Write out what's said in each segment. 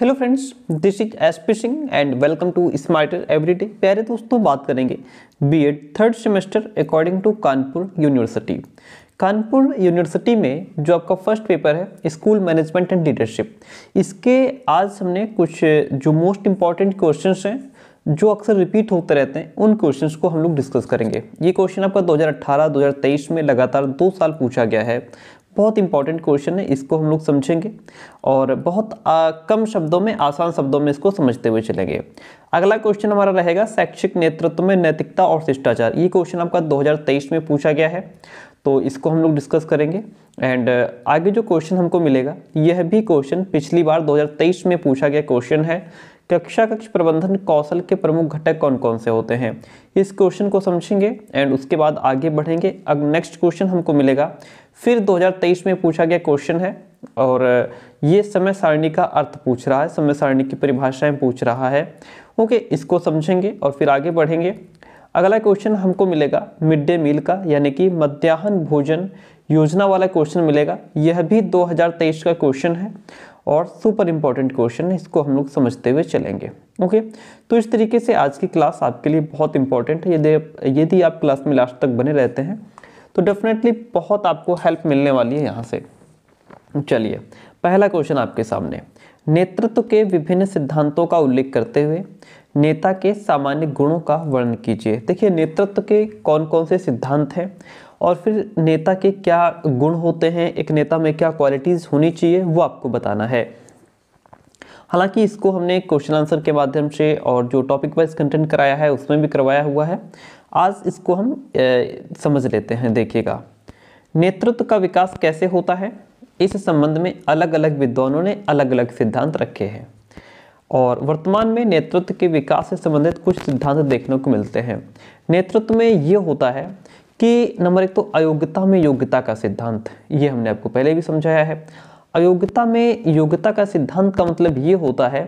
hello friends this is S P Singh and welcome to smarter everyday प्यारे दोस्तों बात करेंगे B Ed third semester according to Kanpur university Kanpur university में जो आपका फर्स्ट पेपर है स्कूल मैनेजमेंट एंड लीडरशिप इसके आज हमने कुछ जो मोस्ट इम्पॉर्टेंट क्वेश्चन हैं जो अक्सर रिपीट होते रहते हैं उन क्वेश्चंस को हम लोग डिस्कस करेंगे ये क्वेश्चन आपका 2018-2023 में लगातार दो साल पूछा गया है बहुत इंपॉर्टेंट क्वेश्चन है इसको हम लोग समझेंगे और बहुत आ, कम शब्दों में आसान शब्दों में इसको समझते हुए चलेंगे अगला क्वेश्चन हमारा रहेगा शैक्षिक नेतृत्व में नैतिकता और शिष्टाचार ये क्वेश्चन आपका 2023 में पूछा गया है तो इसको हम लोग डिस्कस करेंगे एंड आगे जो क्वेश्चन हमको मिलेगा यह भी क्वेश्चन पिछली बार दो में पूछा गया क्वेश्चन है कक्षा कक्ष प्रबंधन कौशल के प्रमुख घटक कौन कौन से होते हैं इस क्वेश्चन को समझेंगे एंड उसके बाद आगे बढ़ेंगे अब नेक्स्ट क्वेश्चन हमको मिलेगा फिर 2023 में पूछा गया क्वेश्चन है और ये समय सारणी का अर्थ पूछ रहा है समय सारणी की परिभाषाएं पूछ रहा है ओके इसको समझेंगे और फिर आगे बढ़ेंगे अगला क्वेश्चन हमको मिलेगा मिड डे मील का यानी कि मध्याह्न भोजन योजना वाला क्वेश्चन मिलेगा यह भी 2023 का क्वेश्चन है और सुपर इम्पॉर्टेंट क्वेश्चन है इसको हम लोग समझते हुए चलेंगे ओके तो इस तरीके से आज की क्लास आपके लिए बहुत इंपॉर्टेंट है यदि यदि आप क्लास में लास्ट तक बने रहते हैं तो डेफिनेटली बहुत आपको हेल्प मिलने वाली है यहाँ से चलिए पहला क्वेश्चन आपके सामने नेतृत्व के विभिन्न सिद्धांतों का उल्लेख करते हुए नेता के सामान्य गुणों का वर्णन कीजिए देखिए नेतृत्व के कौन कौन से सिद्धांत हैं और फिर नेता के क्या गुण होते हैं एक नेता में क्या क्वालिटीज़ होनी चाहिए वो आपको बताना है हालांकि इसको हमने क्वेश्चन आंसर के माध्यम से और जो टॉपिक वाइज कंटेंट कराया है उसमें भी करवाया हुआ है आज इसको हम समझ लेते हैं देखिएगा नेतृत्व का विकास कैसे होता है इस संबंध में अलग अलग विद्वानों ने अलग अलग सिद्धांत रखे हैं और वर्तमान में नेतृत्व के विकास से संबंधित कुछ सिद्धांत देखने को मिलते हैं नेतृत्व में ये होता है कि नंबर एक तो अयोग्यता में योग्यता का सिद्धांत ये हमने आपको पहले भी समझाया है अयोग्यता में योग्यता का सिद्धांत का मतलब ये होता है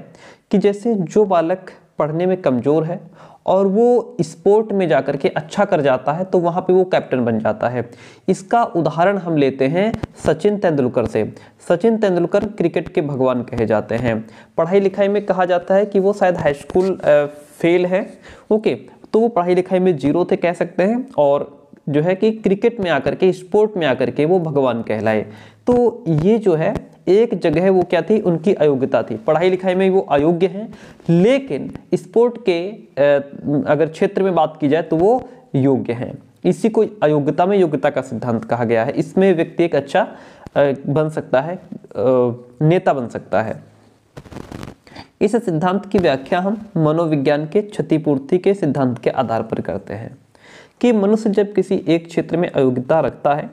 कि जैसे जो बालक पढ़ने में कमज़ोर है और वो स्पोर्ट में जाकर के अच्छा कर जाता है तो वहाँ पे वो कैप्टन बन जाता है इसका उदाहरण हम लेते हैं सचिन तेंदुलकर से सचिन तेंदुलकर क्रिकेट के भगवान कहे जाते हैं पढ़ाई लिखाई में कहा जाता है कि वो शायद हाई स्कूल फेल है ओके तो वो पढ़ाई लिखाई में जीरो थे कह सकते हैं और जो है कि क्रिकेट में आकर के स्पोर्ट में आकर के वो भगवान कहलाए तो ये जो है एक जगह वो क्या थी उनकी अयोग्यता थी पढ़ाई लिखाई में वो अयोग्य हैं लेकिन स्पोर्ट के अगर क्षेत्र में बात की जाए तो वो योग्य हैं इसी को अयोग्यता में योग्यता का सिद्धांत कहा गया है इसमें व्यक्ति एक अच्छा बन सकता है नेता बन सकता है इस सिद्धांत की व्याख्या हम मनोविज्ञान के क्षतिपूर्ति के सिद्धांत के आधार पर करते हैं कि मनुष्य जब किसी एक क्षेत्र में अयोग्यता रखता है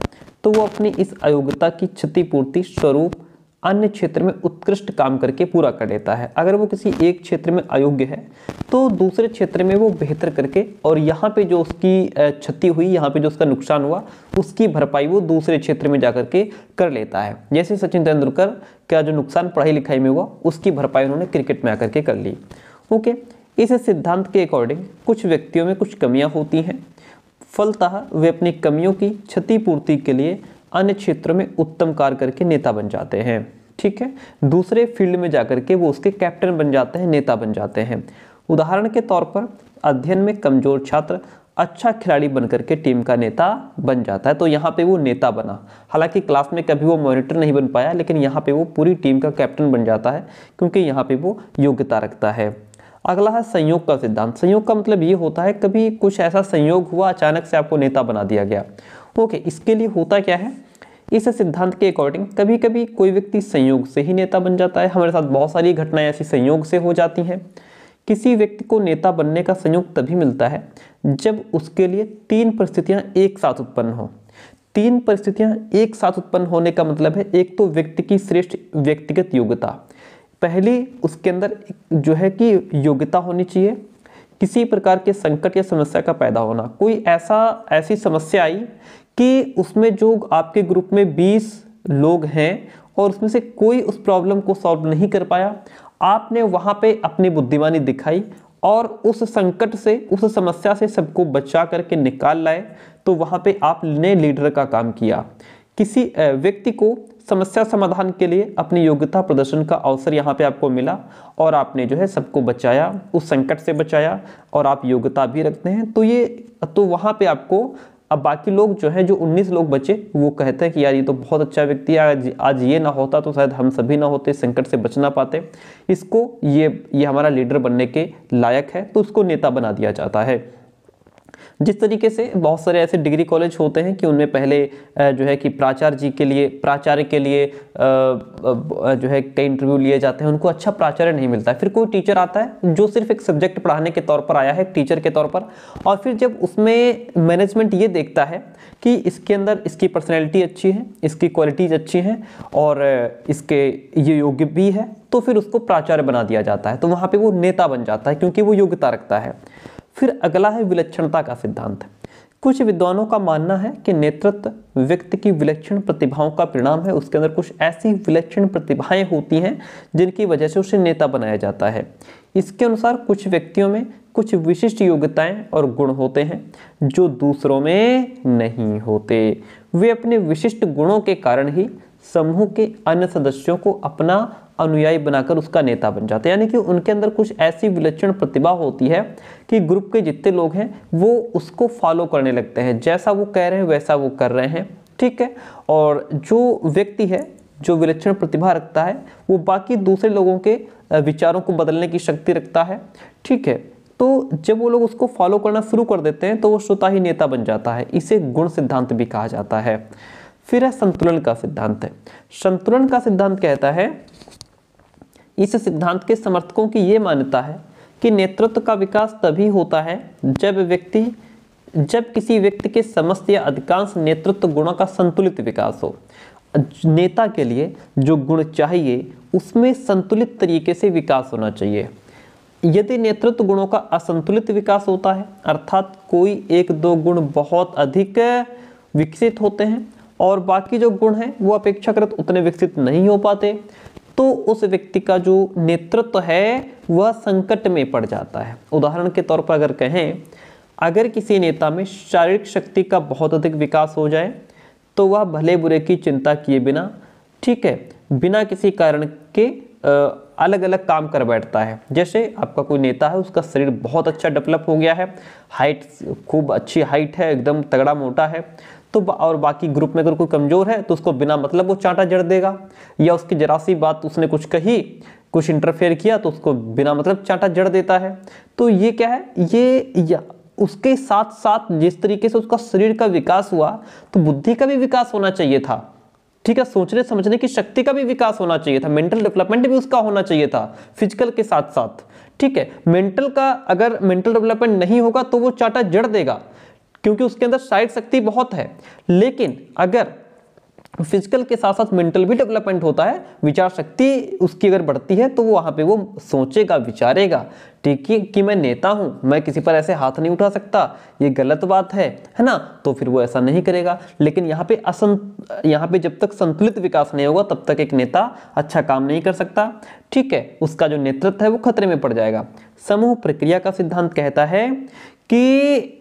तो वो अपनी इस अयोग्यता की क्षतिपूर्ति स्वरूप अन्य क्षेत्र में उत्कृष्ट काम करके पूरा कर लेता है अगर वो किसी एक क्षेत्र में अयोग्य है तो दूसरे क्षेत्र में वो बेहतर करके और यहाँ पे जो उसकी क्षति हुई यहाँ पे जो उसका नुकसान हुआ उसकी भरपाई वो दूसरे क्षेत्र में जा कर के कर लेता है जैसे सचिन तेंदुलकर का जो नुकसान पढ़ाई लिखाई में हुआ उसकी भरपाई उन्होंने क्रिकेट में आकर के कर ली ओके इस सिद्धांत के अकॉर्डिंग कुछ व्यक्तियों में कुछ कमियाँ होती हैं फलतः वे अपनी कमियों की क्षतिपूर्ति के लिए अन्य क्षेत्रों में उत्तम कार्य करके नेता बन जाते हैं ठीक है दूसरे फील्ड में जाकर के वो उसके कैप्टन बन जाते हैं नेता बन जाते हैं उदाहरण के तौर पर अध्ययन में कमजोर छात्र अच्छा खिलाड़ी बनकर के टीम का नेता बन जाता है तो यहाँ पे वो नेता बना हालांकि क्लास में कभी वो मॉनिटर नहीं बन पाया लेकिन यहाँ पे वो पूरी टीम का कैप्टन बन जाता है क्योंकि यहाँ पे वो योग्यता रखता है अगला है संयोग का सिद्धांत संयोग का मतलब ये होता है कभी कुछ ऐसा संयोग हुआ अचानक से आपको नेता बना दिया गया ओके इसके लिए होता क्या है इस सिद्धांत के अकॉर्डिंग कभी कभी कोई व्यक्ति संयोग से ही नेता बन जाता है हमारे साथ बहुत सारी घटनाएं ऐसी संयोग से हो जाती हैं किसी व्यक्ति को नेता बनने का संयोग तभी मिलता है जब उसके लिए तीन परिस्थितियाँ एक साथ उत्पन्न हों तीन परिस्थितियाँ एक साथ उत्पन्न होने का मतलब है एक तो व्यक्ति की श्रेष्ठ व्यक्तिगत योग्यता पहली उसके अंदर जो है कि योग्यता होनी चाहिए किसी प्रकार के संकट या समस्या का पैदा होना कोई ऐसा ऐसी समस्या आई कि उसमें जो आपके ग्रुप में 20 लोग हैं और उसमें से कोई उस प्रॉब्लम को सॉल्व नहीं कर पाया आपने वहाँ पे अपनी बुद्धिमानी दिखाई और उस संकट से उस समस्या से सबको बचा करके निकाल लाए तो वहाँ पे आपने लीडर का काम किया किसी व्यक्ति को समस्या समाधान के लिए अपनी योग्यता प्रदर्शन का अवसर यहाँ पे आपको मिला और आपने जो है सबको बचाया उस संकट से बचाया और आप योग्यता भी रखते हैं तो ये तो वहाँ पे आपको अब बाकी लोग जो हैं जो 19 लोग बचे वो कहते हैं कि यार ये तो बहुत अच्छा व्यक्ति है आज आज ये ना होता तो शायद हम सभी ना होते संकट से बच ना पाते इसको ये ये हमारा लीडर बनने के लायक है तो उसको नेता बना दिया जाता है जिस तरीके से बहुत सारे ऐसे डिग्री कॉलेज होते हैं कि उनमें पहले जो है कि प्राचार्य जी के लिए प्राचार्य के लिए जो है कई इंटरव्यू लिए जाते हैं उनको अच्छा प्राचार्य नहीं मिलता फिर कोई टीचर आता है जो सिर्फ एक सब्जेक्ट पढ़ाने के तौर पर आया है टीचर के तौर पर और फिर जब उसमें मैनेजमेंट ये देखता है कि इसके अंदर इसकी पर्सनैलिटी अच्छी है इसकी क्वालिटीज़ अच्छी हैं और इसके ये योग्य भी है तो फिर उसको प्राचार्य बना दिया जाता है तो वहाँ पे वो नेता बन जाता है क्योंकि वो योग्यता रखता है फिर अगला है विलक्षणता का सिद्धांत कुछ विद्वानों का मानना है कि नेतृत्व व्यक्ति की विलक्षण प्रतिभाओं का परिणाम है उसके अंदर कुछ ऐसी विलक्षण प्रतिभाएं होती हैं जिनकी वजह से उसे नेता बनाया जाता है इसके अनुसार कुछ व्यक्तियों में कुछ विशिष्ट योग्यताएं और गुण होते हैं जो दूसरों में नहीं होते वे अपने विशिष्ट गुणों के कारण ही समूह के अन्य सदस्यों को अपना अनुयायी बनाकर उसका नेता बन जाते हैं यानी कि उनके अंदर कुछ ऐसी विलक्षण प्रतिभा होती है कि ग्रुप के जितने लोग हैं वो उसको फॉलो करने लगते हैं जैसा वो कह रहे हैं वैसा वो कर रहे हैं ठीक है और जो व्यक्ति है जो विलक्षण प्रतिभा रखता है वो बाकी दूसरे लोगों के विचारों को बदलने की शक्ति रखता है ठीक है तो जब वो लोग उसको फॉलो करना शुरू कर देते हैं तो वो श्रोता ही नेता बन जाता है इसे गुण सिद्धांत भी कहा जाता है फिर है संतुलन का सिद्धांत है संतुलन का सिद्धांत कहता है इस सिद्धांत के समर्थकों की ये मान्यता है कि नेतृत्व का विकास तभी होता है जब व्यक्ति जब किसी व्यक्ति के समस्त या अधिकांश नेतृत्व गुणों का संतुलित विकास हो नेता के लिए जो गुण चाहिए उसमें संतुलित तरीके से विकास होना चाहिए यदि नेतृत्व गुणों का असंतुलित विकास होता है अर्थात कोई एक दो गुण बहुत अधिक विकसित होते हैं और बाकी जो गुण हैं वो अपेक्षाकृत उतने विकसित नहीं हो पाते तो उस व्यक्ति का जो नेतृत्व है वह संकट में पड़ जाता है उदाहरण के तौर पर अगर कहें अगर किसी नेता में शारीरिक शक्ति का बहुत अधिक विकास हो जाए तो वह भले बुरे की चिंता किए बिना ठीक है बिना किसी कारण के अलग अलग काम कर बैठता है जैसे आपका कोई नेता है उसका शरीर बहुत अच्छा डेवलप हो गया है हाइट खूब अच्छी हाइट है एकदम तगड़ा मोटा है तो और बाकी ग्रुप में अगर कोई कमज़ोर है तो उसको बिना मतलब वो चांटा जड़ देगा या उसकी जरा सी बात उसने कुछ कही कुछ इंटरफेयर किया तो उसको बिना मतलब चांटा जड़ देता है तो ये क्या है ये या उसके साथ साथ जिस तरीके से उसका शरीर का विकास हुआ तो बुद्धि का भी विकास होना चाहिए था ठीक है सोचने समझने की शक्ति का भी विकास होना चाहिए था मेंटल डेवलपमेंट भी उसका होना चाहिए था फिजिकल के साथ साथ ठीक है मेंटल का अगर मेंटल डेवलपमेंट नहीं होगा तो वो चाटा जड़ देगा क्योंकि उसके अंदर साइड शक्ति बहुत है लेकिन अगर फिजिकल के साथ साथ मेंटल भी डेवलपमेंट होता है विचार शक्ति उसकी अगर बढ़ती है तो वो वहाँ पे वो सोचेगा विचारेगा ठीक है कि मैं नेता हूँ मैं किसी पर ऐसे हाथ नहीं उठा सकता ये गलत बात है है ना तो फिर वो ऐसा नहीं करेगा लेकिन यहाँ पे असं यहाँ पे जब तक संतुलित विकास नहीं होगा तब तक एक नेता अच्छा काम नहीं कर सकता ठीक है उसका जो नेतृत्व है वो खतरे में पड़ जाएगा समूह प्रक्रिया का सिद्धांत कहता है कि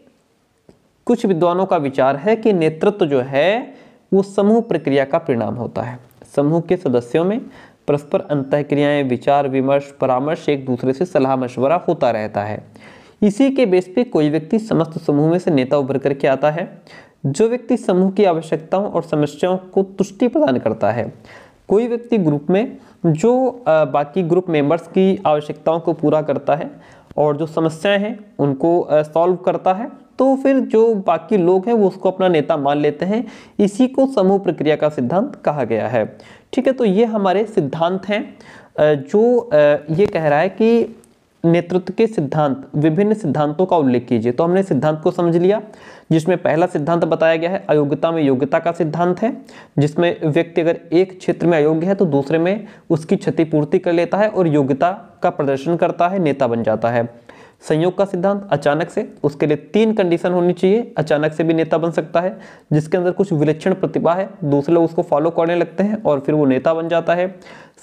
कुछ विद्वानों का विचार है कि नेतृत्व जो है वो समूह प्रक्रिया का परिणाम होता है समूह के सदस्यों में परस्पर अंत क्रियाएँ विचार विमर्श परामर्श एक दूसरे से सलाह मशवरा होता रहता है इसी के बेस पे कोई व्यक्ति समस्त समूह में से नेता उभर करके आता है जो व्यक्ति समूह की आवश्यकताओं और समस्याओं को तुष्टि प्रदान करता है कोई व्यक्ति ग्रुप में जो बाकी ग्रुप मेंबर्स की आवश्यकताओं को पूरा करता है और जो समस्याएं हैं उनको सॉल्व करता है तो फिर जो बाकी लोग हैं वो उसको अपना नेता मान लेते हैं इसी को समूह प्रक्रिया का सिद्धांत कहा गया है ठीक है तो ये हमारे सिद्धांत हैं जो ये कह रहा है कि नेतृत्व के सिद्धांत विभिन्न सिद्धांतों का उल्लेख कीजिए तो हमने सिद्धांत को समझ लिया जिसमें पहला सिद्धांत बताया गया है अयोग्यता में योग्यता का सिद्धांत है जिसमें व्यक्ति अगर एक क्षेत्र में अयोग्य है तो दूसरे में उसकी क्षतिपूर्ति कर लेता है और योग्यता का प्रदर्शन करता है नेता बन जाता है संयोग का सिद्धांत अचानक से उसके लिए तीन कंडीशन होनी चाहिए अचानक से भी नेता बन सकता है जिसके अंदर कुछ विलक्षण प्रतिभा है दूसरे लोग उसको फॉलो करने लगते हैं और फिर वो नेता बन जाता है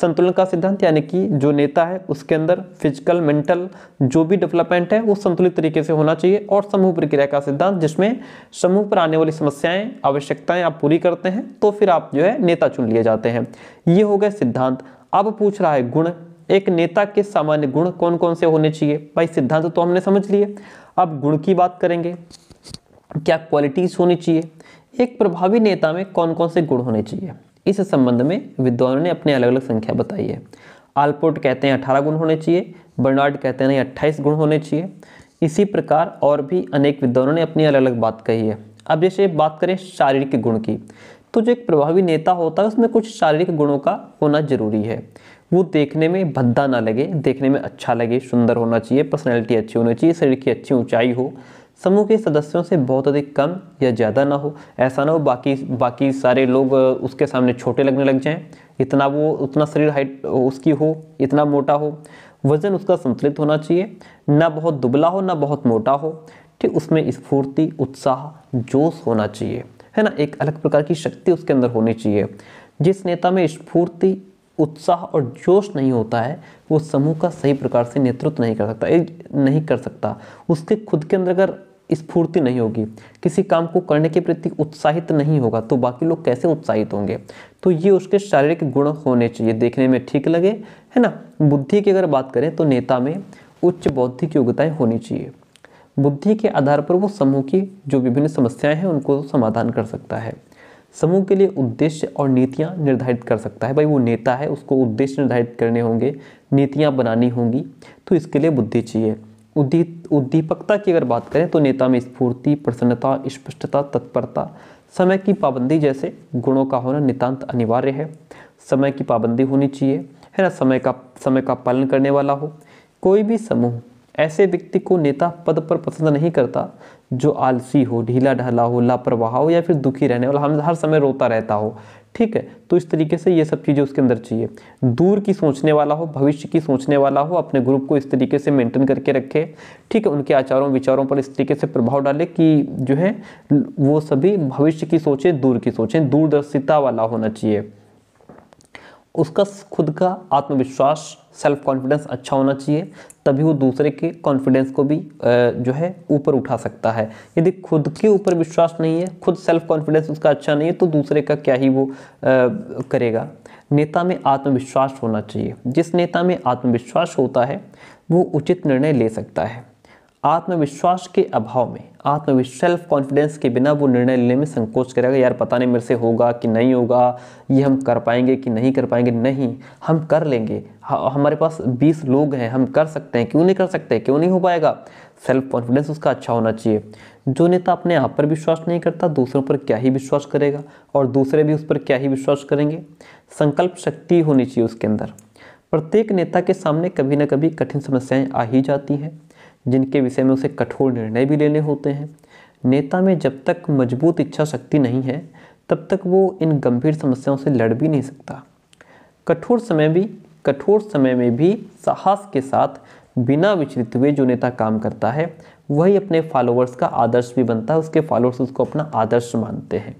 संतुलन का सिद्धांत यानी कि जो नेता है उसके अंदर फिजिकल मेंटल जो भी डेवलपमेंट है वो संतुलित तरीके से होना चाहिए और समूह प्रक्रिया का सिद्धांत जिसमें समूह पर आने वाली समस्याएं आवश्यकताएं आप पूरी करते हैं तो फिर आप जो है नेता चुन लिए जाते हैं ये हो गए सिद्धांत अब पूछ रहा है गुण एक नेता के सामान्य गुण कौन कौन से होने चाहिए भाई सिद्धांत तो हमने समझ लिए अब गुण की बात करेंगे क्या क्वालिटीज होनी चाहिए एक प्रभावी नेता में कौन कौन से गुण होने चाहिए इस संबंध में विद्वानों ने अपने अलग अलग संख्या बताई है आलपोर्ट कहते हैं अठारह गुण होने चाहिए बर्नार्ड कहते हैं अट्ठाईस गुण होने चाहिए इसी प्रकार और भी अनेक विद्वानों ने अपनी अलग अलग बात कही है अब जैसे बात करें शारीरिक गुण की तो जो एक प्रभावी नेता होता है उसमें कुछ शारीरिक गुणों का होना जरूरी है वो देखने में भद्दा ना लगे देखने में अच्छा लगे सुंदर होना चाहिए पर्सनैलिटी अच्छी होनी चाहिए शरीर की अच्छी ऊंचाई हो समूह के सदस्यों से बहुत अधिक कम या ज़्यादा ना हो ऐसा ना हो बाकी बाकी सारे लोग उसके सामने छोटे लगने लग जाएं इतना वो उतना शरीर हाइट उसकी हो इतना मोटा हो वज़न उसका संतुलित होना चाहिए ना बहुत दुबला हो ना बहुत मोटा हो ठीक उसमें स्फूर्ति उत्साह जोश होना चाहिए है ना एक अलग प्रकार की शक्ति उसके अंदर होनी चाहिए जिस नेता में स्फूर्ति उत्साह और जोश नहीं होता है वो समूह का सही प्रकार से नेतृत्व नहीं कर सकता नहीं कर सकता उसके खुद के अंदर अगर स्फूर्ति नहीं होगी किसी काम को करने के प्रति उत्साहित नहीं होगा तो बाकी लोग कैसे उत्साहित होंगे तो ये उसके शारीरिक गुण होने चाहिए देखने में ठीक लगे है ना बुद्धि की अगर बात करें तो नेता में उच्च बौद्धिक योग्यताएँ होनी चाहिए बुद्धि के आधार पर वो समूह की जो विभिन्न समस्याएं हैं उनको समाधान कर सकता है समूह के लिए उद्देश्य और नीतियाँ निर्धारित कर सकता है भाई वो नेता है उसको उद्देश्य निर्धारित करने होंगे नीतियाँ बनानी होंगी तो इसके लिए बुद्धि चाहिए उद्दी उद्दीपकता की अगर बात करें तो नेता में स्फूर्ति प्रसन्नता स्पष्टता तत्परता समय की पाबंदी जैसे गुणों का होना नितांत अनिवार्य है समय की पाबंदी होनी चाहिए है ना समय का समय का पालन करने वाला हो कोई भी समूह ऐसे व्यक्ति को नेता पद पर पसंद नहीं करता जो आलसी हो ढीला ढाला हो लापरवाह हो या फिर दुखी रहने वाला हम हर समय रोता रहता हो ठीक है तो इस तरीके से ये सब चीज़ें उसके अंदर चाहिए दूर की सोचने वाला हो भविष्य की सोचने वाला हो अपने ग्रुप को इस तरीके से मेंटेन करके रखे ठीक है उनके आचारों विचारों पर इस तरीके से प्रभाव डाले कि जो है वो सभी भविष्य की सोचें दूर की सोचें दूरदर्शिता वाला होना चाहिए उसका खुद का आत्मविश्वास सेल्फ कॉन्फिडेंस अच्छा होना चाहिए तभी वो दूसरे के कॉन्फिडेंस को भी जो है ऊपर उठा सकता है यदि खुद के ऊपर विश्वास नहीं है खुद सेल्फ कॉन्फिडेंस उसका अच्छा नहीं है तो दूसरे का क्या ही वो करेगा नेता में आत्मविश्वास होना चाहिए जिस नेता में आत्मविश्वास होता है वो उचित निर्णय ले सकता है आत्मविश्वास के अभाव में आत्मविश्वास सेल्फ कॉन्फिडेंस के बिना वो निर्णय लेने में संकोच करेगा यार पता नहीं मेरे से होगा कि नहीं होगा ये हम कर पाएंगे कि नहीं कर पाएंगे नहीं हम कर लेंगे हमारे पास बीस लोग हैं हम कर सकते हैं क्यों नहीं कर सकते क्यों नहीं हो पाएगा सेल्फ कॉन्फिडेंस उसका अच्छा होना चाहिए जो नेता अपने आप पर विश्वास नहीं करता दूसरों पर क्या ही विश्वास करेगा और दूसरे भी उस पर क्या ही विश्वास करेंगे संकल्प शक्ति होनी चाहिए उसके अंदर प्रत्येक नेता के सामने कभी ना कभी कठिन समस्याएं आ ही जाती हैं जिनके विषय में उसे कठोर निर्णय भी लेने होते हैं नेता में जब तक मजबूत इच्छा शक्ति नहीं है तब तक वो इन गंभीर समस्याओं से लड़ भी नहीं सकता कठोर समय भी कठोर समय में भी साहस के साथ बिना विचलित हुए जो नेता काम करता है वही अपने फॉलोअर्स का आदर्श भी बनता है उसके फॉलोअर्स उसको अपना आदर्श मानते हैं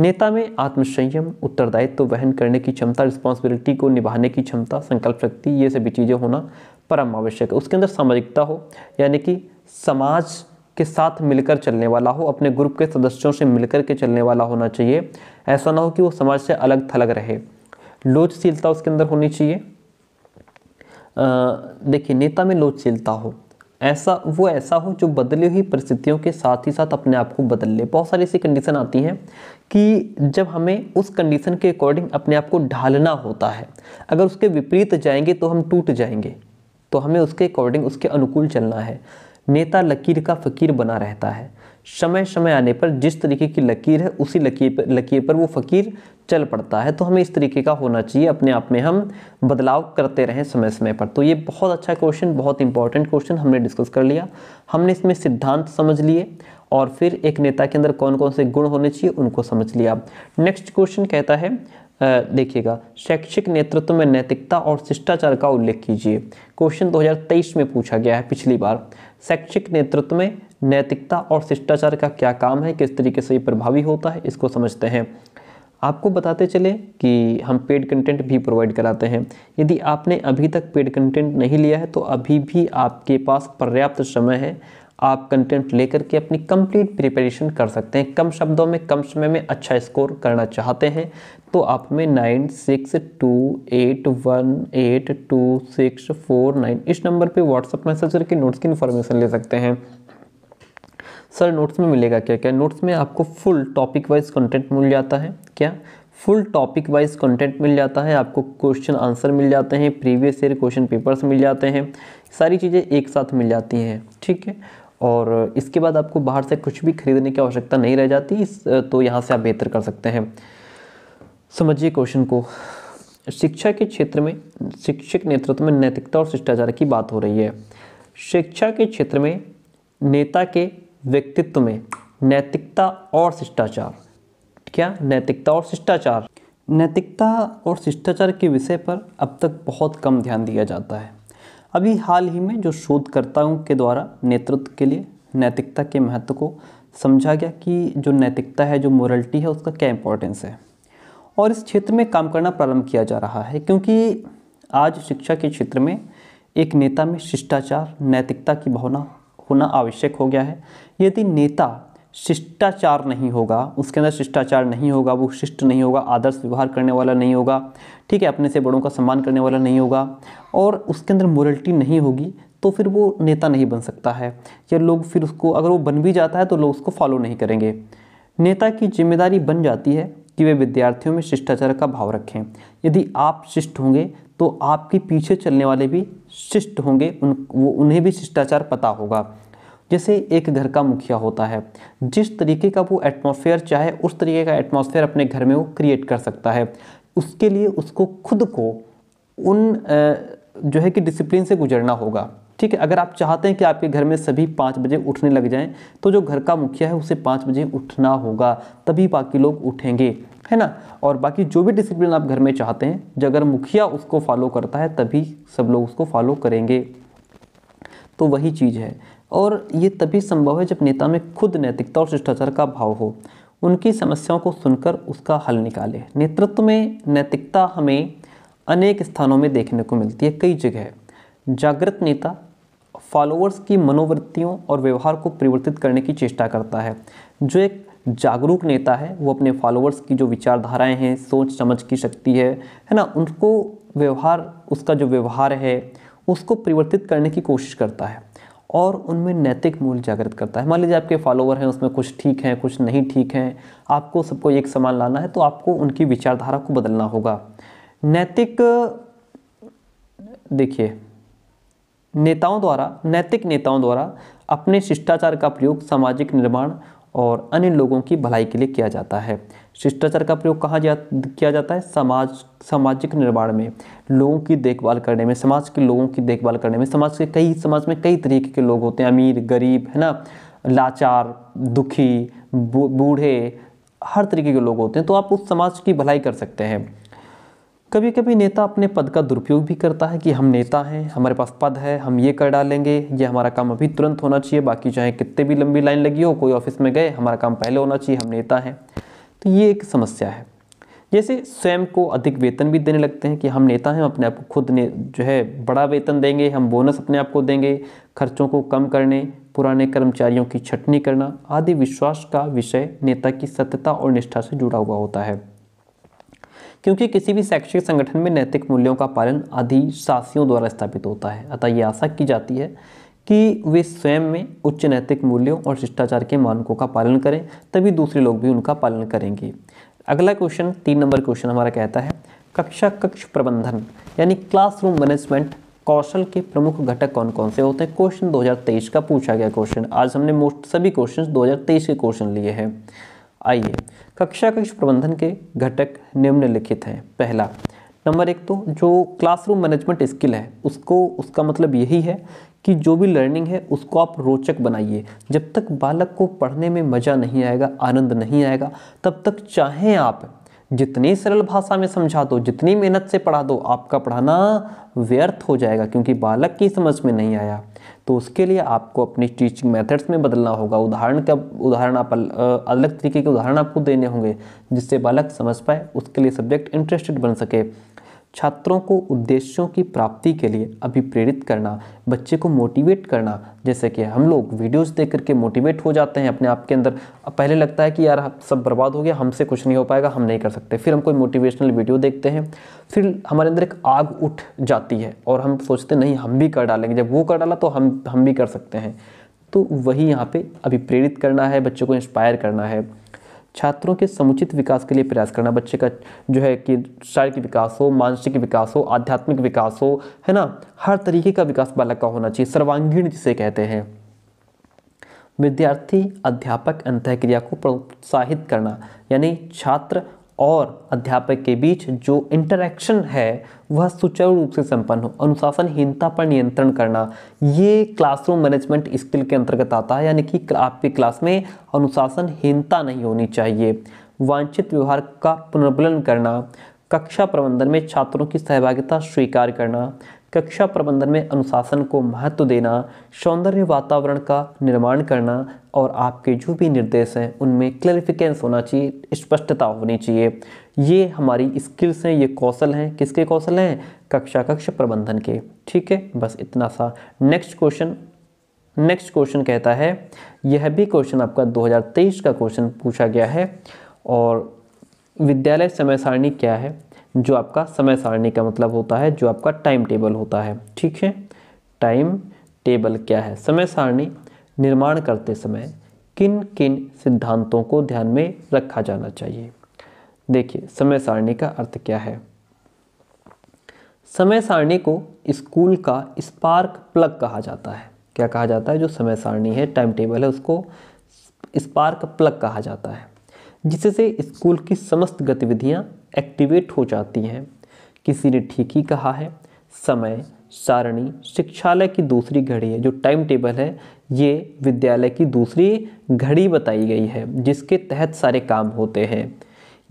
नेता में आत्मसंयम उत्तरदायित्व तो वहन करने की क्षमता रिस्पॉन्सिबिलिटी को निभाने की क्षमता संकल्प शक्ति ये सभी चीज़ें होना परम आवश्यक है उसके अंदर सामाजिकता हो यानी कि समाज के साथ मिलकर चलने वाला हो अपने ग्रुप के सदस्यों से मिलकर के चलने वाला होना चाहिए ऐसा ना हो कि वो समाज से अलग थलग रहे लोचशीलता उसके अंदर होनी चाहिए देखिए नेता में लोचशीलता हो ऐसा वो ऐसा हो जो बदली हुई परिस्थितियों के साथ ही साथ अपने आप को बदल ले बहुत सारी ऐसी कंडीशन आती हैं कि जब हमें उस कंडीशन के अकॉर्डिंग अपने आप को ढालना होता है अगर उसके विपरीत जाएंगे तो हम टूट जाएंगे तो हमें उसके अकॉर्डिंग उसके अनुकूल चलना है नेता लकीर का फ़कीर बना रहता है समय समय आने पर जिस तरीके की लकीर है उसी लकीर पर लकीर पर वो फ़कीर चल पड़ता है तो हमें इस तरीके का होना चाहिए अपने आप में हम बदलाव करते रहें समय समय पर तो ये बहुत अच्छा क्वेश्चन बहुत इंपॉर्टेंट क्वेश्चन हमने डिस्कस कर लिया हमने इसमें सिद्धांत समझ लिए और फिर एक नेता के अंदर कौन कौन से गुण होने चाहिए उनको समझ लिया नेक्स्ट क्वेश्चन कहता है देखिएगा शैक्षिक नेतृत्व में नैतिकता और शिष्टाचार का उल्लेख कीजिए क्वेश्चन 2023 में पूछा गया है पिछली बार शैक्षिक नेतृत्व में नैतिकता और शिष्टाचार का क्या काम है किस तरीके से ये प्रभावी होता है इसको समझते हैं आपको बताते चले कि हम पेड कंटेंट भी प्रोवाइड कराते हैं यदि आपने अभी तक पेड कंटेंट नहीं लिया है तो अभी भी आपके पास पर्याप्त समय है आप कंटेंट लेकर के अपनी कंप्लीट प्रिपरेशन कर सकते हैं कम शब्दों में कम समय में अच्छा स्कोर करना चाहते हैं तो आप में nine six two eight one eight two six four nine इस नंबर पे व्हाट्सअप मैसेज करके नोट्स की इन्फॉर्मेशन ले सकते हैं सर नोट्स में मिलेगा क्या क्या नोट्स में आपको फुल टॉपिक वाइज कंटेंट मिल जाता है क्या फुल टॉपिक वाइज कंटेंट मिल जाता है आपको क्वेश्चन आंसर मिल जाते हैं प्रीवियस ईयर क्वेश्चन पेपर्स मिल जाते हैं सारी चीज़ें एक साथ मिल जाती हैं ठीक है और इसके बाद आपको बाहर से कुछ भी खरीदने की आवश्यकता नहीं रह जाती तो यहाँ से आप बेहतर कर सकते हैं समझिए क्वेश्चन को शिक्षा के क्षेत्र में शिक्षक नेतृत्व में नैतिकता और शिष्टाचार की बात हो रही है शिक्षा के क्षेत्र में नेता के व्यक्तित्व में नैतिकता और शिष्टाचार क्या नैतिकता और शिष्टाचार नैतिकता और शिष्टाचार के विषय पर अब तक बहुत कम ध्यान दिया जाता है अभी हाल ही में जो शोधकर्ताओं के द्वारा नेतृत्व के लिए नैतिकता के महत्व को समझा गया कि जो नैतिकता है जो मोरलिटी है उसका क्या इम्पोर्टेंस है और इस क्षेत्र में काम करना प्रारंभ किया जा रहा है क्योंकि आज शिक्षा के क्षेत्र में एक नेता में शिष्टाचार नैतिकता की भावना होना आवश्यक हो गया है यदि नेता शिष्टाचार नहीं होगा उसके अंदर शिष्टाचार नहीं होगा वो शिष्ट नहीं होगा आदर्श व्यवहार करने वाला नहीं होगा ठीक है अपने से बड़ों का सम्मान करने वाला नहीं होगा और उसके अंदर मोरलिटी नहीं होगी तो फिर वो नेता नहीं बन सकता है या लोग फिर उसको अगर वो बन भी जाता है तो लोग उसको फॉलो नहीं करेंगे नेता की जिम्मेदारी बन जाती है कि वे विद्यार्थियों में शिष्टाचार का भाव रखें यदि आप शिष्ट होंगे तो आपके पीछे चलने वाले भी शिष्ट होंगे उन वो उन्हें भी शिष्टाचार पता होगा जैसे एक घर का मुखिया होता है जिस तरीके का वो एटमॉस्फेयर चाहे उस तरीके का एटमॉस्फेयर अपने घर में वो क्रिएट कर सकता है उसके लिए उसको खुद को उन जो है कि डिसिप्लिन से गुजरना होगा ठीक है अगर आप चाहते हैं कि आपके घर में सभी पाँच बजे उठने लग जाएं तो जो घर का मुखिया है उसे पाँच बजे उठना होगा तभी बाकी लोग उठेंगे है ना और बाकी जो भी डिसिप्लिन आप घर में चाहते हैं जो अगर मुखिया उसको फॉलो करता है तभी सब लोग उसको फॉलो करेंगे तो वही चीज़ है और ये तभी संभव है जब नेता में खुद नैतिकता और शिष्टाचार का भाव हो उनकी समस्याओं को सुनकर उसका हल निकाले नेतृत्व में नैतिकता हमें अनेक स्थानों में देखने को मिलती है कई जगह जागृत नेता फॉलोअर्स की मनोवृत्तियों और व्यवहार को परिवर्तित करने की चेष्टा करता है जो एक जागरूक नेता है वो अपने फॉलोअर्स की जो विचारधाराएं हैं सोच समझ की शक्ति है है ना उनको व्यवहार उसका जो व्यवहार है उसको परिवर्तित करने की कोशिश करता है और उनमें नैतिक मूल्य जागृत करता है मान लीजिए आपके फॉलोवर हैं उसमें कुछ ठीक हैं कुछ नहीं ठीक हैं आपको सबको एक समान लाना है तो आपको उनकी विचारधारा को बदलना होगा नैतिक देखिए नेताओं द्वारा नैतिक नेताओं द्वारा अपने शिष्टाचार का प्रयोग सामाजिक निर्माण और अन्य लोगों की भलाई के लिए किया जाता है शिष्टाचार का प्रयोग कहाँ जा किया जाता है समाज सामाजिक निर्माण में लोगों की देखभाल करने में समाज के लोगों की देखभाल करने में समाज के कई समाज में कई तरीके के लोग होते हैं अमीर गरीब है ना लाचार दुखी बूढ़े हर तरीके के लोग होते हैं तो आप उस समाज की भलाई कर सकते हैं कभी कभी नेता अपने पद का दुरुपयोग भी करता है कि हम नेता हैं हमारे पास पद है हम ये कर डालेंगे ये हमारा काम अभी तुरंत होना चाहिए बाकी चाहे कितने भी लंबी लाइन लगी हो कोई ऑफिस में गए हमारा काम पहले होना चाहिए हम नेता हैं तो ये एक समस्या है जैसे स्वयं को अधिक वेतन भी देने लगते हैं कि हम नेता हैं अपने आप को खुद ने जो है बड़ा वेतन देंगे हम बोनस अपने आप को देंगे खर्चों को कम करने पुराने कर्मचारियों की छटनी करना आदि विश्वास का विषय नेता की सत्यता और निष्ठा से जुड़ा हुआ होता है क्योंकि किसी भी शैक्षिक संगठन में नैतिक मूल्यों का पालन अधिशासियों द्वारा स्थापित होता है अतः यह आशा की जाती है कि वे स्वयं में उच्च नैतिक मूल्यों और शिष्टाचार के मानकों का पालन करें तभी दूसरे लोग भी उनका पालन करेंगे अगला क्वेश्चन तीन नंबर क्वेश्चन हमारा कहता है कक्षा कक्ष प्रबंधन यानी क्लासरूम मैनेजमेंट कौशल के प्रमुख घटक कौन कौन से होते हैं क्वेश्चन 2023 का पूछा गया क्वेश्चन आज हमने मोस्ट सभी क्वेश्चन 2023 के क्वेश्चन लिए हैं आइए कक्षा कक्ष प्रबंधन के घटक निम्नलिखित हैं पहला नंबर एक तो जो क्लासरूम मैनेजमेंट स्किल है उसको उसका मतलब यही है कि जो भी लर्निंग है उसको आप रोचक बनाइए जब तक बालक को पढ़ने में मज़ा नहीं आएगा आनंद नहीं आएगा तब तक चाहें आप जितनी सरल भाषा में समझा दो जितनी मेहनत से पढ़ा दो आपका पढ़ाना व्यर्थ हो जाएगा क्योंकि बालक की समझ में नहीं आया तो उसके लिए आपको अपनी टीचिंग मेथड्स में बदलना होगा उदाहरण का उदाहरण आप अलग तरीके के उदाहरण आपको देने होंगे जिससे बालक समझ पाए उसके लिए सब्जेक्ट इंटरेस्टेड बन सके छात्रों को उद्देश्यों की प्राप्ति के लिए अभिप्रेरित करना बच्चे को मोटिवेट करना जैसे कि हम लोग वीडियोस देख करके मोटिवेट हो जाते हैं अपने आप के अंदर पहले लगता है कि यार सब बर्बाद हो गया हमसे कुछ नहीं हो पाएगा हम नहीं कर सकते फिर हम कोई मोटिवेशनल वीडियो देखते हैं फिर हमारे अंदर एक आग उठ जाती है और हम सोचते नहीं हम भी कर डालेंगे जब वो कर डाला तो हम हम भी कर सकते हैं तो वही यहाँ अभी अभिप्रेरित करना है बच्चों को इंस्पायर करना है छात्रों के समुचित विकास के लिए प्रयास करना बच्चे का जो है कि शारीरिक विकास हो मानसिक विकास हो आध्यात्मिक विकास हो है ना हर तरीके का विकास बालक का होना चाहिए सर्वांगीण जिसे कहते हैं विद्यार्थी अध्यापक अंत्यक्रिया को प्रोत्साहित करना यानी छात्र और अध्यापक के बीच जो इंटरेक्शन है वह सुचारू रूप से संपन्न हो अनुशासनहीनता पर नियंत्रण करना ये क्लासरूम मैनेजमेंट स्किल के अंतर्गत आता है यानी कि आपकी क्लास में अनुशासनहीनता नहीं होनी चाहिए वांछित व्यवहार का पुनर्बलन करना कक्षा प्रबंधन में छात्रों की सहभागिता स्वीकार करना कक्षा प्रबंधन में अनुशासन को महत्व देना सौंदर्य वातावरण का निर्माण करना और आपके जो भी निर्देश हैं उनमें क्लैरिफिकेंस होना चाहिए स्पष्टता होनी चाहिए ये हमारी स्किल्स हैं ये कौशल हैं किसके कौशल हैं कक्षा कक्ष प्रबंधन के ठीक है बस इतना सा नेक्स्ट क्वेश्चन नेक्स्ट क्वेश्चन कहता है यह भी क्वेश्चन आपका 2023 का क्वेश्चन पूछा गया है और विद्यालय समय सारणी क्या है जो आपका समय सारणी का मतलब होता है जो आपका टाइम टेबल होता है ठीक है टाइम टेबल क्या है समय सारणी निर्माण करते समय किन किन सिद्धांतों को ध्यान में रखा जाना चाहिए देखिए समय सारणी का अर्थ क्या है समय सारणी को स्कूल का स्पार्क प्लग कहा जाता है क्या कहा जाता है जो समय सारणी है टाइम टेबल है उसको स्पार्क प्लग कहा जाता है जिससे स्कूल की समस्त गतिविधियां एक्टिवेट हो जाती हैं किसी ने ठीक ही कहा है समय सारणी शिक्षालय की दूसरी घड़ी है जो टाइम टेबल है ये विद्यालय की दूसरी घड़ी बताई गई है जिसके तहत सारे काम होते हैं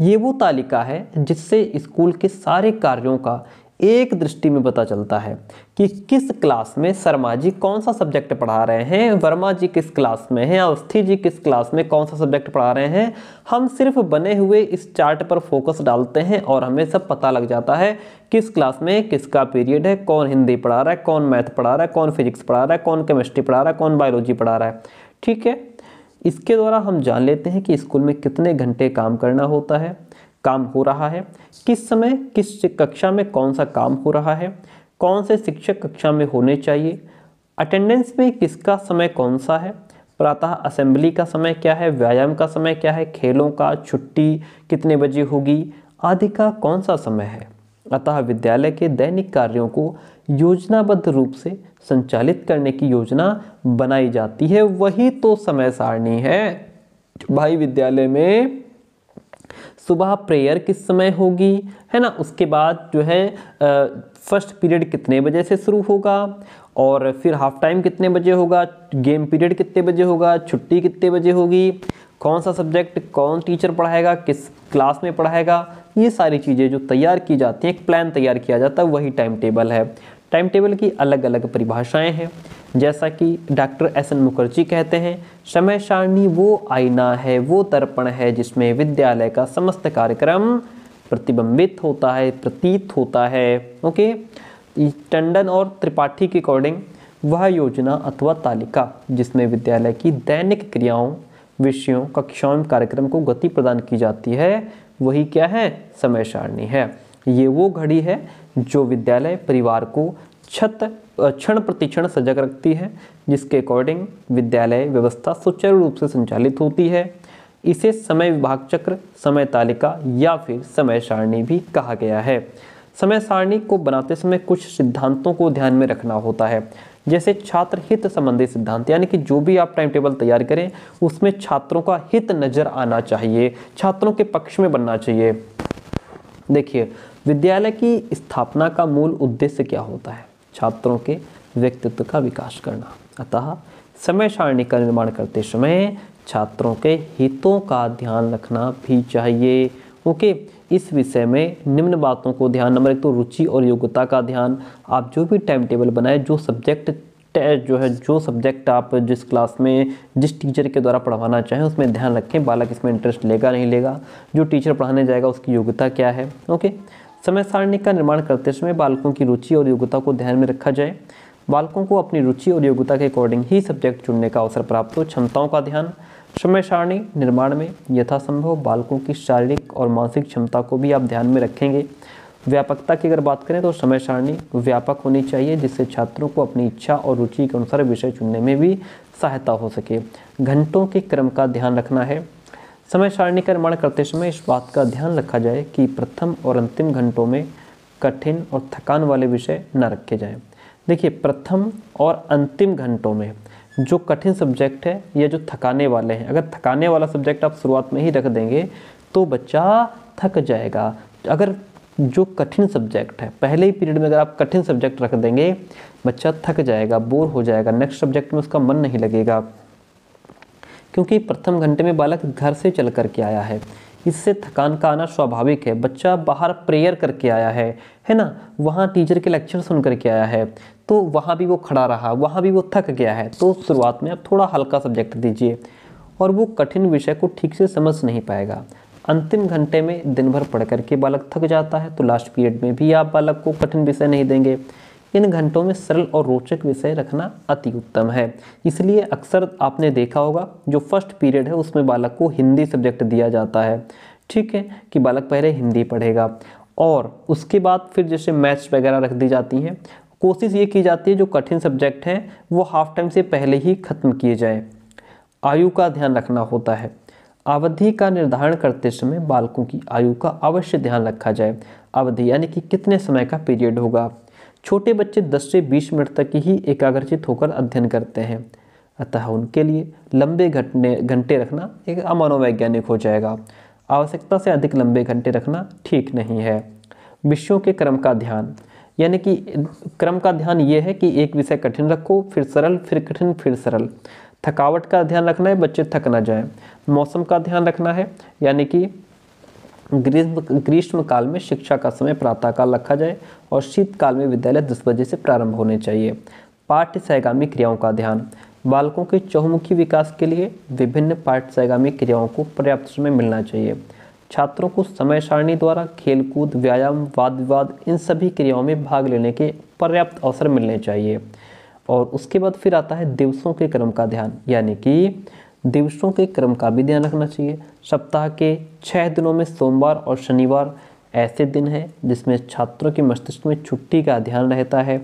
ये वो तालिका है जिससे स्कूल के सारे कार्यों का एक दृष्टि में पता चलता है कि किस क्लास में शर्मा जी कौन सा सब्जेक्ट पढ़ा रहे हैं वर्मा जी किस क्लास में हैं अवस्थी जी किस क्लास में कौन सा सब्जेक्ट पढ़ा रहे हैं हम सिर्फ बने हुए इस चार्ट पर फोकस डालते हैं और हमें सब पता लग जाता है किस क्लास में किसका पीरियड है कौन हिंदी पढ़ा रहा है कौन मैथ पढ़ा रहा है कौन फिजिक्स पढ़ा रहा है कौन केमिस्ट्री पढ़ा रहा है कौन बायोलॉजी पढ़ा रहा है ठीक है इसके द्वारा हम जान लेते हैं कि स्कूल में कितने घंटे काम करना होता है काम हो रहा है किस समय किस कक्षा में कौन सा काम हो रहा है कौन से शिक्षक कक्षा में होने चाहिए अटेंडेंस में किसका समय कौन सा है प्रातः असेंबली का समय क्या है व्यायाम का समय क्या है खेलों का छुट्टी कितने बजे होगी आदि का कौन सा समय है अतः विद्यालय के दैनिक कार्यों को योजनाबद्ध रूप से संचालित करने की योजना बनाई जाती है वही तो समय सारणी है भाई विद्यालय में सुबह प्रेयर किस समय होगी है ना उसके बाद जो है फर्स्ट पीरियड कितने बजे से शुरू होगा और फिर हाफ टाइम कितने बजे होगा गेम पीरियड कितने बजे होगा छुट्टी कितने बजे होगी कौन सा सब्जेक्ट कौन टीचर पढ़ाएगा किस क्लास में पढ़ाएगा ये सारी चीज़ें जो तैयार की जाती हैं एक प्लान तैयार किया जाता है वही टाइम टेबल है टाइम टेबल की अलग अलग परिभाषाएँ हैं जैसा कि डॉक्टर एस एन मुखर्जी कहते हैं समय सारणी वो आईना है वो दर्पण है जिसमें विद्यालय का समस्त कार्यक्रम प्रतिबिंबित होता है प्रतीत होता है ओके टंडन और त्रिपाठी के अकॉर्डिंग वह योजना अथवा तालिका जिसमें विद्यालय की दैनिक क्रियाओं विषयों कक्षाओं कार्यक्रम को गति प्रदान की जाती है वही क्या है समय सारणी है ये वो घड़ी है जो विद्यालय परिवार को छत क्षण प्रतिक्षण सजग रखती है जिसके अकॉर्डिंग विद्यालय व्यवस्था सुचारू रूप से संचालित होती है इसे समय विभाग चक्र समय तालिका या फिर समय सारणी भी कहा गया है समय सारणी को बनाते समय कुछ सिद्धांतों को ध्यान में रखना होता है जैसे छात्र हित संबंधी सिद्धांत यानी कि जो भी आप टाइम टेबल तैयार करें उसमें छात्रों का हित नज़र आना चाहिए छात्रों के पक्ष में बनना चाहिए देखिए विद्यालय की स्थापना का मूल उद्देश्य क्या होता है छात्रों के व्यक्तित्व का विकास करना अतः समय सारणी का निर्माण करते समय छात्रों के हितों का ध्यान रखना भी चाहिए ओके इस विषय में निम्न बातों को ध्यान नंबर एक तो रुचि और योग्यता का ध्यान आप जो भी टाइम टेबल बनाए जो सब्जेक्ट जो है जो सब्जेक्ट आप जिस क्लास में जिस टीचर के द्वारा पढ़वाना चाहें उसमें ध्यान रखें बालक इसमें इंटरेस्ट लेगा नहीं लेगा जो टीचर पढ़ाने जाएगा उसकी योग्यता क्या है ओके समय सारणी का निर्माण करते समय बालकों की रुचि और योग्यता को ध्यान में रखा जाए बालकों को अपनी रुचि और योग्यता के अकॉर्डिंग ही सब्जेक्ट चुनने का अवसर प्राप्त हो क्षमताओं का ध्यान समय सारणी निर्माण में यथासंभव बालकों की शारीरिक और मानसिक क्षमता को भी आप ध्यान में रखेंगे व्यापकता की अगर बात करें तो समय सारणी व्यापक होनी चाहिए जिससे छात्रों को अपनी इच्छा और रुचि के अनुसार विषय चुनने में भी सहायता हो सके घंटों के क्रम का ध्यान रखना है समय सारणी का निर्माण करते समय इस बात का ध्यान रखा जाए कि प्रथम और अंतिम घंटों में कठिन और थकान वाले विषय न रखे जाएं देखिए प्रथम और अंतिम घंटों में जो कठिन सब्जेक्ट है या जो थकाने वाले हैं अगर थकाने वाला सब्जेक्ट आप शुरुआत में ही रख देंगे तो बच्चा थक जाएगा अगर जो कठिन सब्जेक्ट है पहले ही पीरियड में अगर आप कठिन सब्जेक्ट रख देंगे बच्चा थक जाएगा बोर हो जाएगा नेक्स्ट सब्जेक्ट में उसका मन नहीं लगेगा क्योंकि प्रथम घंटे में बालक घर से चल कर के आया है इससे थकान का आना स्वाभाविक है बच्चा बाहर प्रेयर करके आया है है ना वहाँ टीचर के लेक्चर सुन करके आया है तो वहाँ भी वो खड़ा रहा वहाँ भी वो थक गया है तो शुरुआत में आप थोड़ा हल्का सब्जेक्ट दीजिए और वो कठिन विषय को ठीक से समझ नहीं पाएगा अंतिम घंटे में दिन भर पढ़ करके बालक थक जाता है तो लास्ट पीरियड में भी आप बालक को कठिन विषय नहीं देंगे इन घंटों में सरल और रोचक विषय रखना अति उत्तम है इसलिए अक्सर आपने देखा होगा जो फर्स्ट पीरियड है उसमें बालक को हिंदी सब्जेक्ट दिया जाता है ठीक है कि बालक पहले हिंदी पढ़ेगा और उसके बाद फिर जैसे मैथ्स वगैरह रख दी जाती हैं कोशिश ये की जाती है जो कठिन सब्जेक्ट हैं वो हाफ टाइम से पहले ही खत्म किए जाएँ आयु का ध्यान रखना होता है अवधि का निर्धारण करते समय बालकों की आयु का अवश्य ध्यान रखा जाए अवधि यानी कि कितने समय का पीरियड होगा छोटे बच्चे 10 से 20 मिनट तक ही एकाग्रचित होकर अध्ययन करते हैं अतः उनके लिए लंबे घटने घंटे रखना एक अमानोवैज्ञानिक हो जाएगा आवश्यकता से अधिक लंबे घंटे रखना ठीक नहीं है विषयों के क्रम का ध्यान यानी कि क्रम का ध्यान ये है कि एक विषय कठिन रखो फिर सरल फिर कठिन फिर सरल थकावट का ध्यान रखना है बच्चे थक ना जाएं मौसम का ध्यान रखना है यानी कि ग्रीष्म ग्रीष्म काल में शिक्षा का समय प्रातःकाल रखा जाए और शीतकाल में विद्यालय दस बजे से प्रारंभ होने चाहिए पाठ्य सहगामी क्रियाओं का ध्यान बालकों के चहुमुखी विकास के लिए विभिन्न पाठ्य सहगामी क्रियाओं को पर्याप्त समय मिलना चाहिए छात्रों को समय सारणी द्वारा खेलकूद व्यायाम वाद विवाद इन सभी क्रियाओं में भाग लेने के पर्याप्त अवसर मिलने चाहिए और उसके बाद फिर आता है दिवसों के क्रम का ध्यान यानी कि दिवसों के क्रम का भी ध्यान रखना चाहिए सप्ताह के छः दिनों में सोमवार और शनिवार ऐसे दिन हैं जिसमें छात्रों के मस्तिष्क में छुट्टी का ध्यान रहता है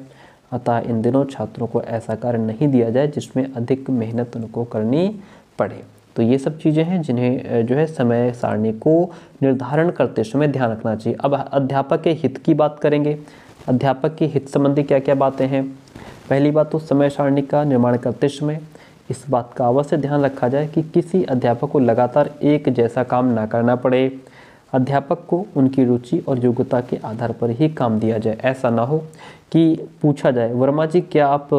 अतः इन दिनों छात्रों को ऐसा कार्य नहीं दिया जाए जिसमें अधिक मेहनत उनको करनी पड़े तो ये सब चीज़ें हैं जिन्हें जो है समय सारणी को निर्धारण करते समय ध्यान रखना चाहिए अब अध्यापक के हित की बात करेंगे अध्यापक के हित संबंधी क्या क्या बातें हैं पहली बात तो समय सारणी का निर्माण करते समय इस बात का अवश्य ध्यान रखा जाए कि किसी अध्यापक को लगातार एक जैसा काम ना करना पड़े अध्यापक को उनकी रुचि और योग्यता के आधार पर ही काम दिया जाए ऐसा ना हो कि पूछा जाए वर्मा जी क्या आप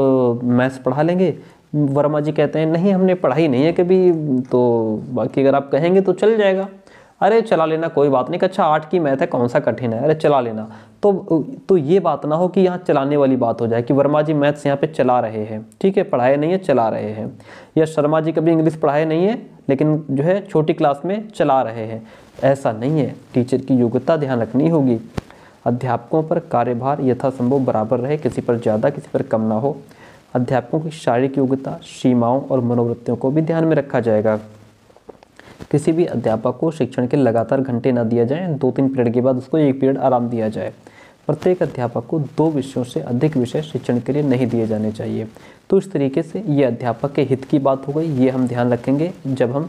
मैथ्स पढ़ा लेंगे वर्मा जी कहते हैं नहीं हमने पढ़ाई नहीं है कभी तो बाकी अगर आप कहेंगे तो चल जाएगा अरे चला लेना कोई बात नहीं अच्छा आर्ट की मैथ है कौन सा कठिन है अरे चला लेना तो तो ये बात ना हो कि यहाँ चलाने वाली बात हो जाए कि वर्मा जी मैथ्स यहाँ पे चला रहे हैं ठीक है पढ़ाए नहीं है चला रहे हैं या शर्मा जी कभी इंग्लिश पढ़ाए नहीं है लेकिन जो है छोटी क्लास में चला रहे हैं ऐसा नहीं है टीचर की योग्यता ध्यान रखनी होगी अध्यापकों पर कार्यभार यथासंभव बराबर रहे किसी पर ज़्यादा किसी पर कम ना हो अध्यापकों की शारीरिक योग्यता सीमाओं और मनोवृत्तियों को भी ध्यान में रखा जाएगा किसी भी अध्यापक को शिक्षण के लगातार घंटे ना दिया जाए दो तीन पीरियड के बाद उसको एक पीरियड आराम दिया जाए प्रत्येक अध्यापक को दो विषयों से अधिक विषय शिक्षण के लिए नहीं दिए जाने चाहिए तो इस तरीके से ये अध्यापक के हित की बात हो गई ये हम ध्यान रखेंगे जब हम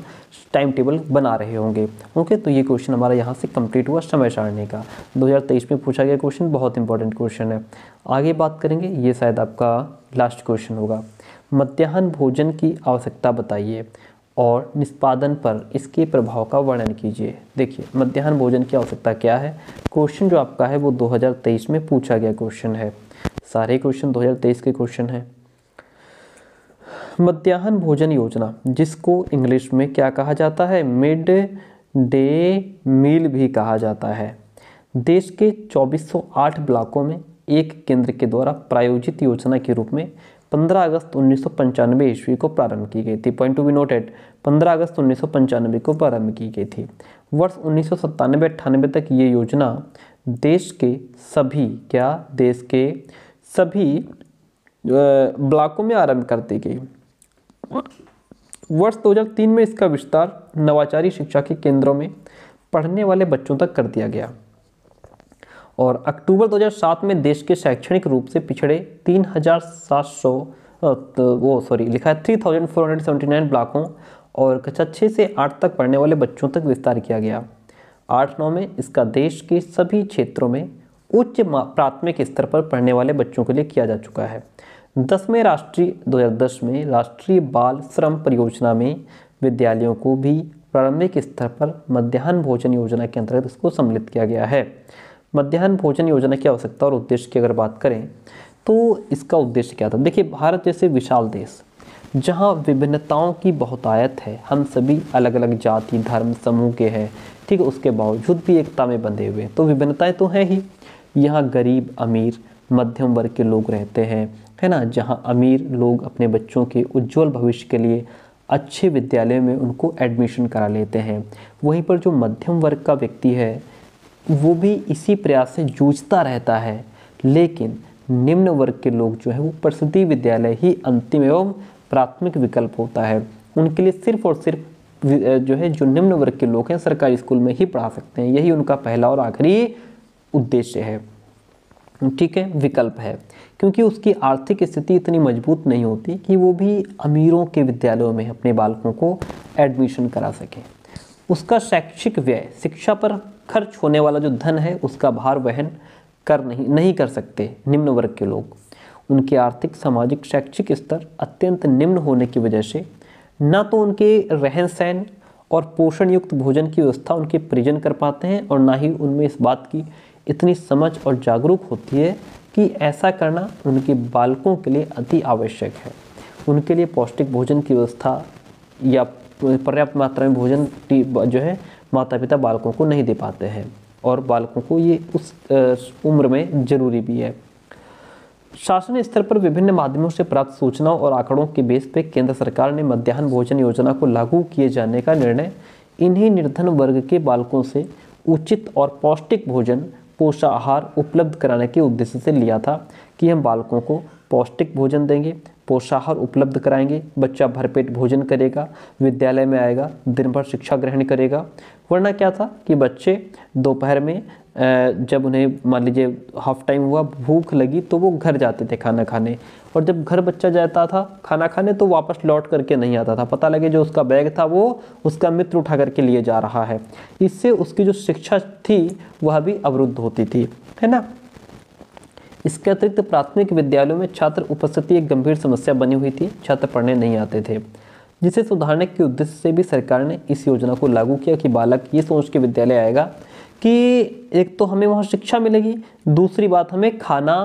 टाइम टेबल बना रहे होंगे ओके तो ये क्वेश्चन हमारा यहाँ से कंप्लीट हुआ समय सारणी का 2023 में पूछा गया क्वेश्चन बहुत इंपॉर्टेंट क्वेश्चन है आगे बात करेंगे ये शायद आपका लास्ट क्वेश्चन होगा मध्यान्ह भोजन की आवश्यकता बताइए और निष्पादन पर इसके प्रभाव का वर्णन कीजिए देखिए मध्यान्ह भोजन की आवश्यकता क्या है क्वेश्चन जो आपका है वो 2023 में पूछा गया क्वेश्चन है सारे क्वेश्चन 2023 के क्वेश्चन हैं मध्यान्ह भोजन योजना जिसको इंग्लिश में क्या कहा जाता है मिड डे मील भी कहा जाता है देश के 2408 ब्लॉकों में एक केंद्र के द्वारा प्रायोजित योजना के रूप में 15 अगस्त उन्नीस ईस्वी को प्रारंभ की गई थी पॉइंट टू बी नोटेड 15 अगस्त उन्नीस को प्रारंभ की गई थी वर्ष उन्नीस सौ तक ये योजना देश के सभी क्या देश के सभी ब्लॉकों में आरंभ कर दी गई वर्ष 2003 में इसका विस्तार नवाचारी शिक्षा के केंद्रों में पढ़ने वाले बच्चों तक कर दिया गया और अक्टूबर 2007 में देश के शैक्षणिक रूप से पिछड़े तीन हज़ार सात सौ वो सॉरी लिखा है three thousand four hundred seventy nine और कक्षा छः से आठ तक पढ़ने वाले बच्चों तक विस्तार किया गया आठ नौ में इसका देश के सभी क्षेत्रों में उच्च प्राथमिक स्तर पर पढ़ने वाले बच्चों के लिए किया जा चुका है दस में राष्ट्रीय 2010 में राष्ट्रीय बाल श्रम परियोजना में विद्यालयों को भी प्रारंभिक स्तर पर मध्यान्ह भोजन योजना के अंतर्गत इसको सम्मिलित किया गया है मध्यान्ह भोजन योजना की आवश्यकता और उद्देश्य की अगर बात करें तो इसका उद्देश्य क्या था देखिए भारत जैसे विशाल देश जहाँ विभिन्नताओं की बहुतायत है हम सभी अलग अलग जाति धर्म समूह के हैं ठीक है उसके बावजूद भी एकता में बंधे हुए तो विभिन्नताएं तो हैं ही यहाँ गरीब अमीर मध्यम वर्ग के लोग रहते हैं है ना जहाँ अमीर लोग अपने बच्चों के उज्जवल भविष्य के लिए अच्छे विद्यालय में उनको एडमिशन करा लेते हैं वहीं पर जो मध्यम वर्ग का व्यक्ति है वो भी इसी प्रयास से जूझता रहता है लेकिन निम्न वर्ग के लोग जो है वो प्रसूति विद्यालय ही अंतिम एवं प्राथमिक विकल्प होता है उनके लिए सिर्फ और सिर्फ जो है जो निम्न वर्ग के लोग हैं सरकारी स्कूल में ही पढ़ा सकते हैं यही उनका पहला और आखिरी उद्देश्य है ठीक है विकल्प है क्योंकि उसकी आर्थिक स्थिति इतनी मजबूत नहीं होती कि वो भी अमीरों के विद्यालयों में अपने बालकों को एडमिशन करा सके उसका शैक्षिक व्यय शिक्षा पर खर्च होने वाला जो धन है उसका भार वहन कर नहीं नहीं कर सकते निम्न वर्ग के लोग उनके आर्थिक सामाजिक शैक्षिक स्तर अत्यंत निम्न होने की वजह से न तो उनके रहन सहन और पोषण युक्त भोजन की व्यवस्था उनके परिजन कर पाते हैं और ना ही उनमें इस बात की इतनी समझ और जागरूक होती है कि ऐसा करना उनके बालकों के लिए अति आवश्यक है उनके लिए पौष्टिक भोजन की व्यवस्था या पर्याप्त मात्रा में भोजन जो है माता पिता बालकों को नहीं दे पाते हैं और बालकों को ये उस उम्र में ज़रूरी भी है शासन स्तर पर विभिन्न माध्यमों से प्राप्त सूचनाओं और आंकड़ों के बेस पर केंद्र सरकार ने मध्यान्ह भोजन योजना को लागू किए जाने का निर्णय इन्हीं निर्धन वर्ग के बालकों से उचित और पौष्टिक भोजन पोषाहार उपलब्ध कराने के उद्देश्य से लिया था कि हम बालकों को पौष्टिक भोजन देंगे पोषाहार उपलब्ध कराएंगे बच्चा भरपेट भोजन करेगा विद्यालय में आएगा दिन भर शिक्षा ग्रहण करेगा वरना क्या था कि बच्चे दोपहर में जब उन्हें मान लीजिए हाफ टाइम हुआ भूख लगी तो वो घर जाते थे खाना खाने और जब घर बच्चा जाता था खाना खाने तो वापस लौट करके नहीं आता था पता लगे जो उसका बैग था वो उसका मित्र उठा करके लिए जा रहा है इससे उसकी जो शिक्षा थी वह भी अवरुद्ध होती थी है ना इसके अतिरिक्त प्राथमिक विद्यालयों में छात्र उपस्थिति एक गंभीर समस्या बनी हुई थी छात्र पढ़ने नहीं आते थे जिसे सुधारने के उद्देश्य से भी सरकार ने इस योजना को लागू किया कि बालक ये सोच के विद्यालय आएगा कि एक तो हमें वहाँ शिक्षा मिलेगी दूसरी बात हमें खाना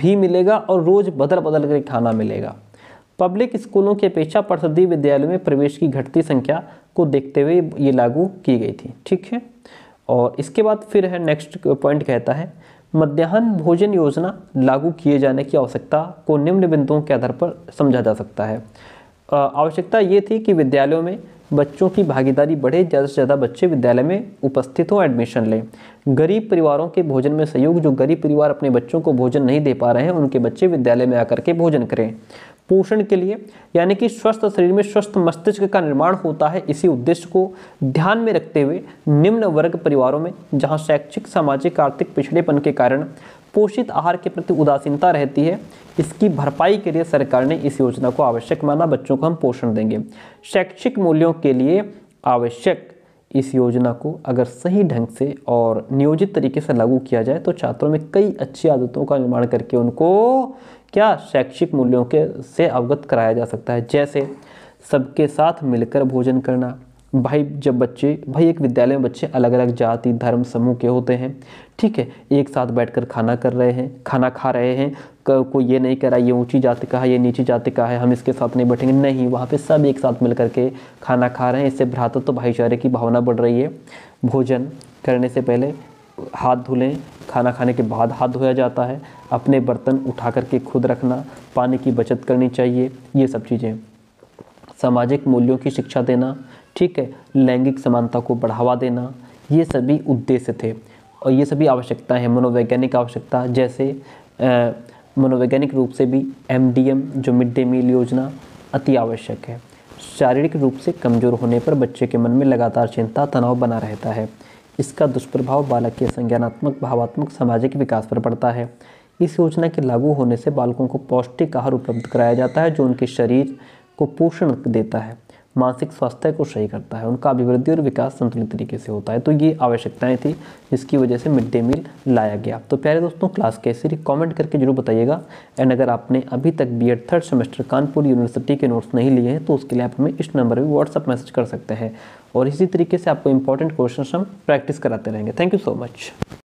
भी मिलेगा और रोज़ बदल बदल कर खाना मिलेगा पब्लिक स्कूलों की अपेक्षा प्रसिद्धि विद्यालयों में प्रवेश की घटती संख्या को देखते हुए ये लागू की गई थी ठीक है और इसके बाद फिर है नेक्स्ट पॉइंट कहता है मध्याह्न भोजन योजना लागू किए जाने की आवश्यकता को निम्न बिंदुओं के आधार पर समझा जा सकता है आवश्यकता ये थी कि विद्यालयों में बच्चों की भागीदारी बढ़े ज़्यादा से ज़्यादा बच्चे विद्यालय में उपस्थित हों एडमिशन लें गरीब परिवारों के भोजन में सहयोग जो गरीब परिवार अपने बच्चों को भोजन नहीं दे पा रहे हैं उनके बच्चे विद्यालय में आकर के भोजन करें पोषण के लिए यानी कि स्वस्थ शरीर में स्वस्थ मस्तिष्क का निर्माण होता है इसी उद्देश्य को ध्यान में रखते हुए निम्न वर्ग परिवारों में जहाँ शैक्षिक सामाजिक आर्थिक पिछड़ेपन के कारण पोषित आहार के प्रति उदासीनता रहती है इसकी भरपाई के लिए सरकार ने इस योजना को आवश्यक माना बच्चों को हम पोषण देंगे शैक्षिक मूल्यों के लिए आवश्यक इस योजना को अगर सही ढंग से और नियोजित तरीके से लागू किया जाए तो छात्रों में कई अच्छी आदतों का निर्माण करके उनको क्या शैक्षिक मूल्यों के से अवगत कराया जा सकता है जैसे सबके साथ मिलकर भोजन करना भाई जब बच्चे भाई एक विद्यालय में बच्चे अलग अलग जाति धर्म समूह के होते हैं ठीक है एक साथ बैठकर खाना कर रहे हैं खाना खा रहे हैं कोई ये नहीं कह रहा ये ऊंची जाति का है ये नीची जाति का है हम इसके साथ नहीं बैठेंगे नहीं वहाँ पे सब एक साथ मिल के खाना खा रहे हैं इससे भ्रातत्व तो भाईचारे की भावना बढ़ रही है भोजन करने से पहले हाथ धुलें खाना खाने के बाद हाथ धोया जाता है अपने बर्तन उठा करके खुद रखना पानी की बचत करनी चाहिए ये सब चीज़ें सामाजिक मूल्यों की शिक्षा देना ठीक है लैंगिक समानता को बढ़ावा देना ये सभी उद्देश्य थे और ये सभी आवश्यकताएं हैं मनोवैज्ञानिक आवश्यकता जैसे मनोवैज्ञानिक रूप से भी एमडीएम जो मिड डे मील योजना अति आवश्यक है शारीरिक रूप से कमज़ोर होने पर बच्चे के मन में लगातार चिंता तनाव बना रहता है इसका दुष्प्रभाव बालक के संज्ञानात्मक भावात्मक सामाजिक विकास पर पड़ता है इस योजना के लागू होने से बालकों को पौष्टिक आहार उपलब्ध कराया जाता है जो उनके शरीर को पोषण देता है मानसिक स्वास्थ्य को सही करता है उनका अभिवृद्धि और विकास संतुलित तरीके से होता है तो ये आवश्यकताएं थी जिसकी वजह से मिड डे मील लाया गया तो प्यारे दोस्तों क्लास कैसे रही कॉमेंट करके जरूर बताइएगा एंड अगर आपने अभी तक B third semester Kanpur university के नोट्स नहीं लिए हैं तो उसके लिए आप हमें इस नंबर पर व्हाट्सअप मैसेज कर सकते हैं और इसी तरीके से आपको इंपॉर्टेंट क्वेश्चन हम प्रैक्टिस कराते रहेंगे थैंक यू सो मच